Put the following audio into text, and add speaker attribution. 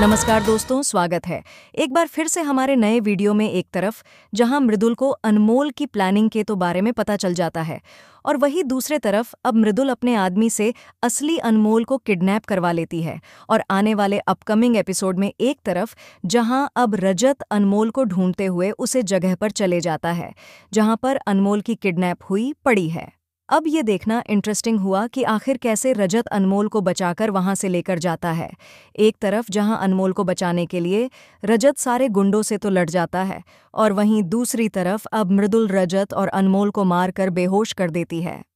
Speaker 1: नमस्कार दोस्तों स्वागत है एक बार फिर से हमारे नए वीडियो में एक तरफ जहां मृदुल को अनमोल की प्लानिंग के तो बारे में पता चल जाता है और वही दूसरे तरफ अब मृदुल अपने आदमी से असली अनमोल को किडनैप करवा लेती है और आने वाले अपकमिंग एपिसोड में एक तरफ जहां अब रजत अनमोल को ढूंढते हुए उसे जगह पर चले जाता है जहां पर अनमोल की किडनैप हुई पड़ी है अब ये देखना इंटरेस्टिंग हुआ कि आखिर कैसे रजत अनमोल को बचाकर वहां से लेकर जाता है एक तरफ जहां अनमोल को बचाने के लिए रजत सारे गुंडों से तो लड़ जाता है और वहीं दूसरी तरफ अब मृदुल रजत और अनमोल को मारकर बेहोश कर देती है